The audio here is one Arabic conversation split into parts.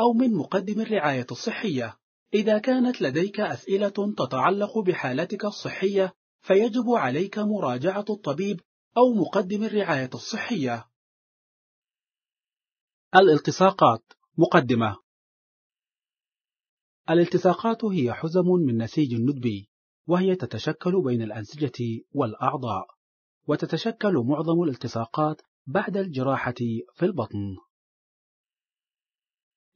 أو من مقدم الرعاية الصحية. إذا كانت لديك أسئلة تتعلق بحالتك الصحية، فيجب عليك مراجعة الطبيب أو مقدم الرعاية الصحية. الالتصاقات مقدمة الالتصاقات هي حزم من نسيج ندبي، وهي تتشكل بين الأنسجة والأعضاء، وتتشكل معظم الالتصاقات بعد الجراحة في البطن.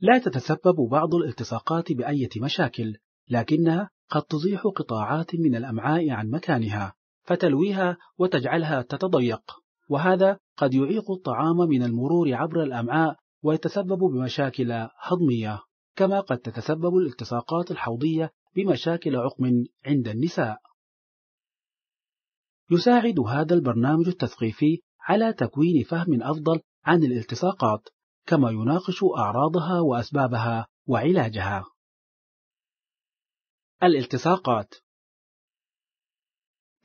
لا تتسبب بعض الالتصاقات بأية مشاكل لكنها قد تزيح قطاعات من الأمعاء عن مكانها فتلويها وتجعلها تتضيق وهذا قد يعيق الطعام من المرور عبر الأمعاء ويتسبب بمشاكل هضمية كما قد تتسبب الالتصاقات الحوضية بمشاكل عقم عند النساء يساعد هذا البرنامج التثقيفي على تكوين فهم أفضل عن الالتصاقات كما يناقش أعراضها وأسبابها وعلاجها. الالتصاقات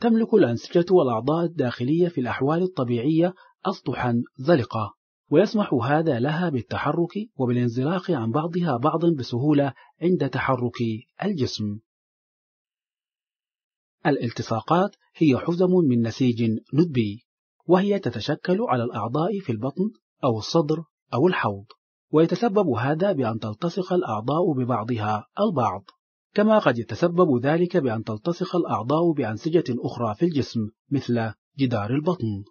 تملك الأنسجة والأعضاء الداخلية في الأحوال الطبيعية أسطحا زلقة ويسمح هذا لها بالتحرك وبالانزلاق عن بعضها بعضا بسهولة عند تحرك الجسم الالتصاقات هي حزم من نسيج ندبي وهي تتشكل على الأعضاء في البطن أو الصدر أو الحوض ويتسبب هذا بأن تلتصق الأعضاء ببعضها البعض كما قد يتسبب ذلك بأن تلتصق الأعضاء بأنسجة أخرى في الجسم مثل جدار البطن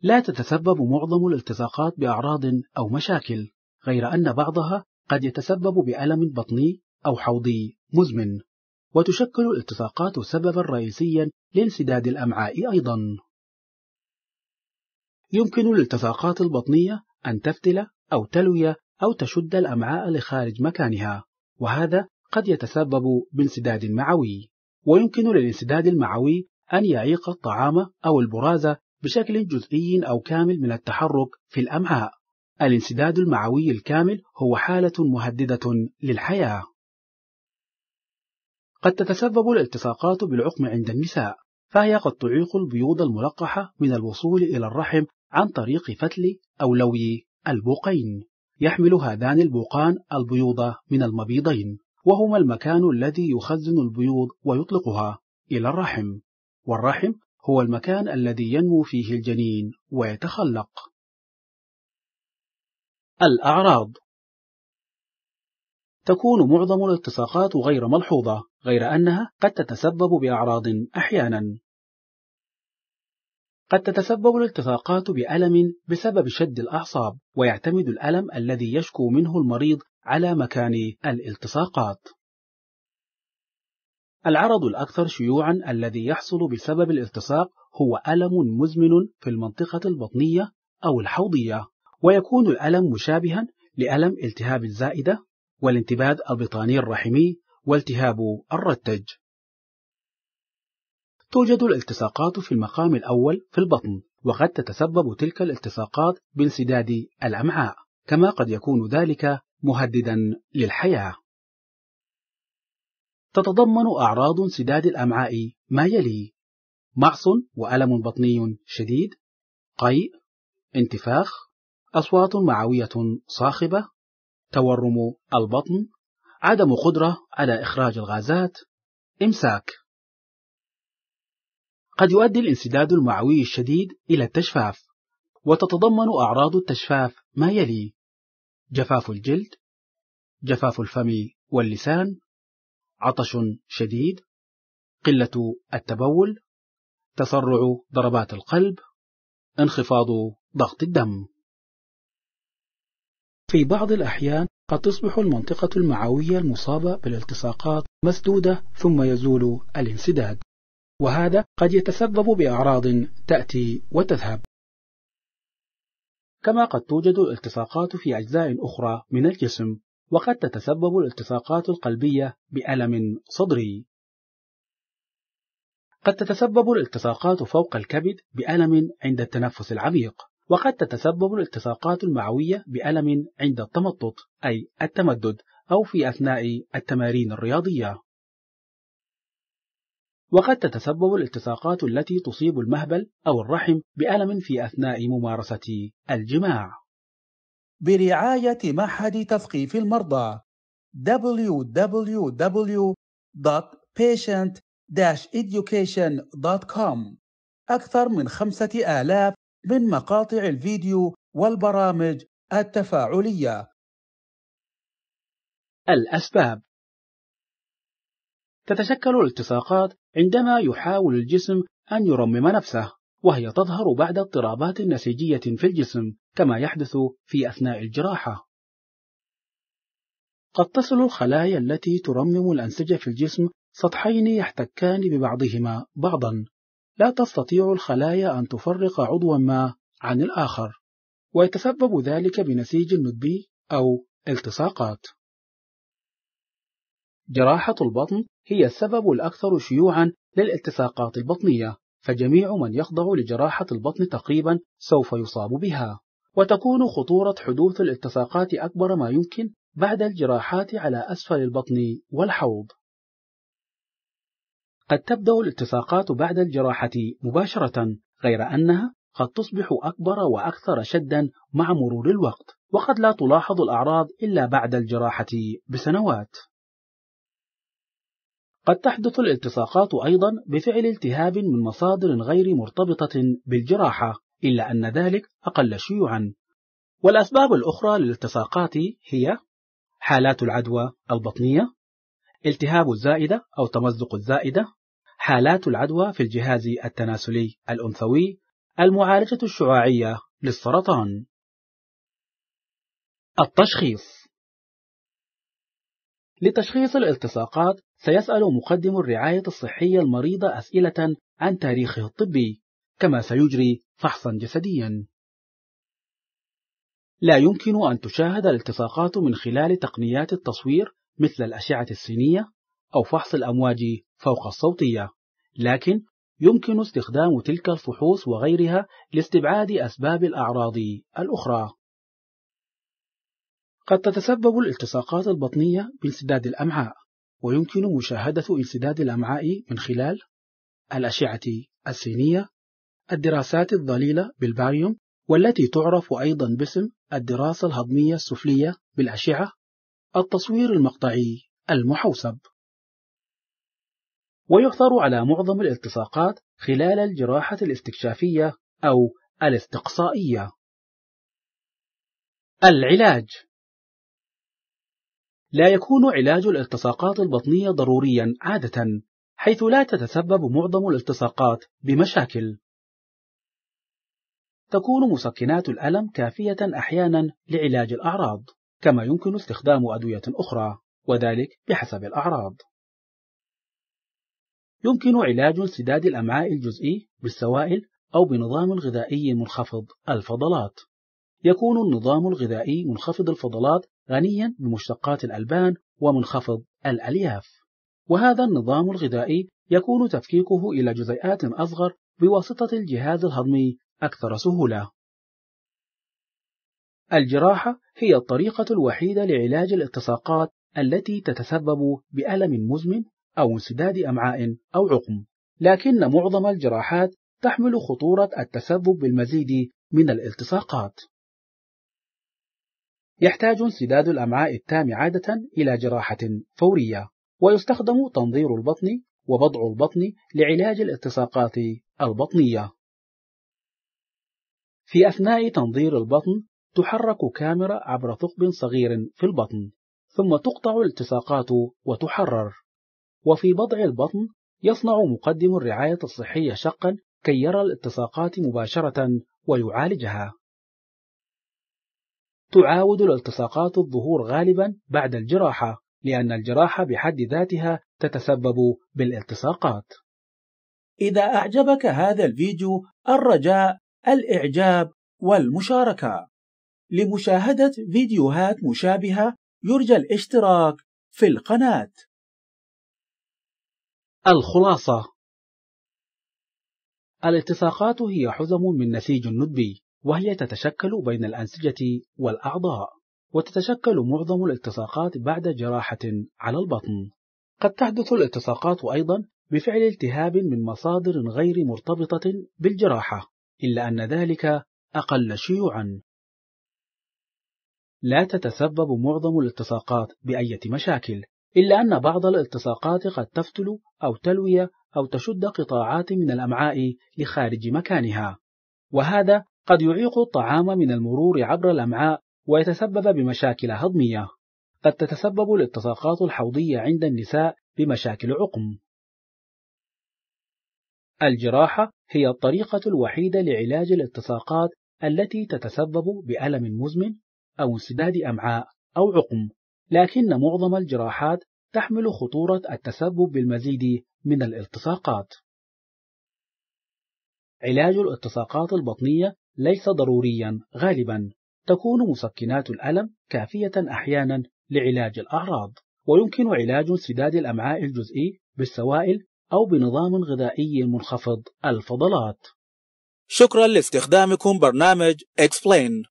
لا تتسبب معظم الالتصاقات بأعراض أو مشاكل غير أن بعضها قد يتسبب بألم بطني أو حوضي مزمن وتشكل الالتصاقات سببا رئيسيا لانسداد الأمعاء أيضا يمكن للتفاقات البطنية أن تفتل أو تلوي أو تشد الأمعاء لخارج مكانها وهذا قد يتسبب بانسداد معوي ويمكن للانسداد المعوي أن يعيق الطعام أو البرازة بشكل جزئي أو كامل من التحرك في الأمعاء الانسداد المعوي الكامل هو حالة مهددة للحياة قد تتسبب الالتصاقات بالعقم عند النساء فهي قد تعيق البيوض الملقحة من الوصول إلى الرحم عن طريق فتل أولوي البوقين يحمل هذان البوقان البيوض من المبيضين وهما المكان الذي يخزن البيوض ويطلقها إلى الرحم والرحم هو المكان الذي ينمو فيه الجنين ويتخلق الأعراض تكون معظم الالتصاقات غير ملحوظة غير أنها قد تتسبب بأعراض أحيانا قد تتسبب الالتصاقات بألم بسبب شد الأعصاب ويعتمد الألم الذي يشكو منه المريض على مكان الالتصاقات العرض الأكثر شيوعا الذي يحصل بسبب الالتصاق هو ألم مزمن في المنطقة البطنية أو الحوضية ويكون الألم مشابها لألم التهاب الزائدة والانتباد البطاني الرحمي والتهاب الرتج توجد الالتصاقات في المقام الأول في البطن وقد تتسبب تلك الالتصاقات بانسداد الأمعاء كما قد يكون ذلك مهددا للحياة تتضمن أعراض انسداد الأمعاء ما يلي معص وألم بطني شديد قيء انتفاخ أصوات معوية صاخبة تورم البطن عدم قدرة على إخراج الغازات إمساك قد يؤدي الانسداد المعوي الشديد إلى التجفاف وتتضمن أعراض التجفاف ما يلي جفاف الجلد جفاف الفم واللسان عطش شديد قلة التبول تسرع ضربات القلب انخفاض ضغط الدم في بعض الأحيان قد تصبح المنطقة المعوية المصابة بالالتصاقات مسدودة ثم يزول الانسداد وهذا قد يتسبب بأعراض تأتي وتذهب كما قد توجد الالتصاقات في أجزاء أخرى من الجسم وقد تتسبب الالتصاقات القلبية بألم صدري قد تتسبب الالتصاقات فوق الكبد بألم عند التنفس العميق وقد تتسبب الالتصاقات المعوية بألم عند التمطط أي التمدد أو في أثناء التمارين الرياضية وقد تتسبب الالتصاقات التي تصيب المهبل أو الرحم بألم في أثناء ممارسة الجماع. برعاية معهد تثقيف المرضى www.patient-education.com أكثر من خمسة آلاف من مقاطع الفيديو والبرامج التفاعلية. الأسباب تتشكل الالتصاقات عندما يحاول الجسم أن يرمم نفسه وهي تظهر بعد اضطرابات نسيجية في الجسم كما يحدث في أثناء الجراحة قد تصل الخلايا التي ترمم الأنسجة في الجسم سطحين يحتكان ببعضهما بعضا لا تستطيع الخلايا أن تفرق عضوا ما عن الآخر ويتسبب ذلك بنسيج ندبي أو التصاقات جراحة البطن هي السبب الأكثر شيوعا للالتصاقات البطنية فجميع من يخضع لجراحة البطن تقريبا سوف يصاب بها وتكون خطورة حدوث الالتصاقات أكبر ما يمكن بعد الجراحات على أسفل البطن والحوض قد تبدأ الالتصاقات بعد الجراحة مباشرة غير أنها قد تصبح أكبر وأكثر شدا مع مرور الوقت وقد لا تلاحظ الأعراض إلا بعد الجراحة بسنوات قد تحدث الالتصاقات أيضا بفعل التهاب من مصادر غير مرتبطة بالجراحة إلا أن ذلك أقل شيوعا والأسباب الأخرى للالتصاقات هي حالات العدوى البطنية التهاب الزائدة أو تمزق الزائدة حالات العدوى في الجهاز التناسلي الأنثوي المعالجة الشعاعية للسرطان التشخيص لتشخيص الالتصاقات سيسأل مقدم الرعاية الصحية المريض أسئلة عن تاريخه الطبي، كما سيجري فحصا جسديا. لا يمكن أن تشاهد الالتصاقات من خلال تقنيات التصوير مثل الأشعة السينية أو فحص الأمواج فوق الصوتية، لكن يمكن استخدام تلك الفحوص وغيرها لاستبعاد أسباب الأعراض الأخرى. قد تتسبب الالتصاقات البطنية بانسداد الأمعاء، ويمكن مشاهدة انسداد الأمعاء من خلال الأشعة السينية الدراسات الضليلة بالباريوم والتي تعرف أيضا باسم الدراسة الهضمية السفلية بالأشعة التصوير المقطعي المحوسب ويؤثر على معظم الالتصاقات خلال الجراحة الاستكشافية أو الاستقصائية العلاج لا يكون علاج الالتصاقات البطنية ضروريا عادة حيث لا تتسبب معظم الالتصاقات بمشاكل تكون مسكنات الألم كافية أحيانا لعلاج الأعراض كما يمكن استخدام أدوية أخرى وذلك بحسب الأعراض يمكن علاج انسداد الأمعاء الجزئي بالسوائل أو بنظام غذائي منخفض الفضلات يكون النظام الغذائي منخفض الفضلات غنيا بمشتقات الألبان ومنخفض الألياف وهذا النظام الغذائي يكون تفكيكه إلى جزيئات أصغر بواسطة الجهاز الهضمي أكثر سهولة الجراحة هي الطريقة الوحيدة لعلاج الالتصاقات التي تتسبب بألم مزمن أو انسداد أمعاء أو عقم لكن معظم الجراحات تحمل خطورة التسبب بالمزيد من الالتصاقات يحتاج انسداد الأمعاء التام عادة إلى جراحة فورية ويستخدم تنظير البطن وبضع البطن لعلاج الالتصاقات البطنية في أثناء تنظير البطن تحرك كاميرا عبر ثقب صغير في البطن ثم تقطع الالتصاقات وتحرر وفي بضع البطن يصنع مقدم الرعاية الصحية شقا كي يرى الالتصاقات مباشرة ويعالجها تعاود الالتصاقات الظهور غالبا بعد الجراحة لأن الجراحة بحد ذاتها تتسبب بالالتصاقات إذا أعجبك هذا الفيديو الرجاء الإعجاب والمشاركة لمشاهدة فيديوهات مشابهة يرجى الاشتراك في القناة الخلاصة الالتصاقات هي حزم من نسيج ندبي وهي تتشكل بين الأنسجة والأعضاء وتتشكل معظم الالتصاقات بعد جراحة على البطن قد تحدث الالتصاقات أيضا بفعل التهاب من مصادر غير مرتبطة بالجراحة إلا أن ذلك أقل شيوعا لا تتسبب معظم الالتصاقات بأية مشاكل إلا أن بعض الالتصاقات قد تفتل أو تلوي أو تشد قطاعات من الأمعاء لخارج مكانها وهذا قد يعيق الطعام من المرور عبر الأمعاء ويتسبب بمشاكل هضمية قد تتسبب الاتساقات الحوضية عند النساء بمشاكل عقم الجراحة هي الطريقة الوحيدة لعلاج الاتساقات التي تتسبب بألم مزمن أو انسداد أمعاء أو عقم لكن معظم الجراحات تحمل خطورة التسبب بالمزيد من الالتصاقات علاج الالتصاقات البطنية ليس ضروريا غالبا تكون مسكنات الألم كافية أحيانا لعلاج الأعراض ويمكن علاج انسداد الأمعاء الجزئي بالسوائل أو بنظام غذائي منخفض الفضلات شكرا لاستخدامكم برنامج Explain